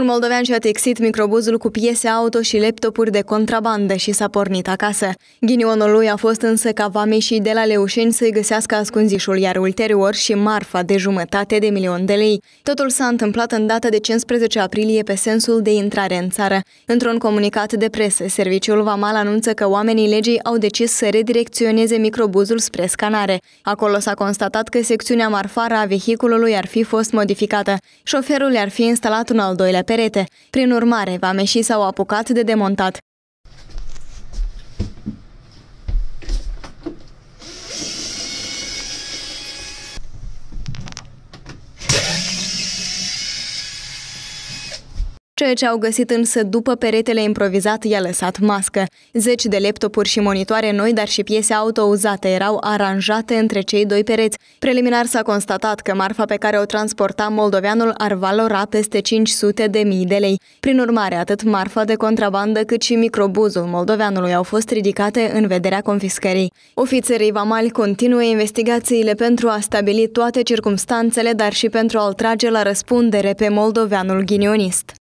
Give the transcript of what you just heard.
Un moldovean și-a texit microbuzul cu piese auto și laptopuri de contrabandă și s-a pornit acasă. Ghinionul lui a fost însă ca și de la Leușeni să-i găsească ascunzișul, iar ulterior și marfa de jumătate de milion de lei. Totul s-a întâmplat în data de 15 aprilie pe sensul de intrare în țară. Într-un comunicat de presă, serviciul Vamal anunță că oamenii legii au decis să redirecționeze microbuzul spre scanare. Acolo s-a constatat că secțiunea marfară a vehiculului ar fi fost modificată. Șoferul ar fi instalat un al doilea perete. Prin urmare, vameșii s-au apucat de demontat. Ceea ce au găsit însă după peretele improvizat i-a lăsat mască. Zeci de laptopuri și monitoare noi, dar și piese auto uzate erau aranjate între cei doi pereți. Preliminar s-a constatat că marfa pe care o transporta moldoveanul ar valora peste 500 de mii de lei. Prin urmare, atât marfa de contrabandă cât și microbuzul moldoveanului au fost ridicate în vederea confiscării. Ofițerii vamali continuă investigațiile pentru a stabili toate circumstanțele, dar și pentru a-l trage la răspundere pe moldoveanul ghinionist.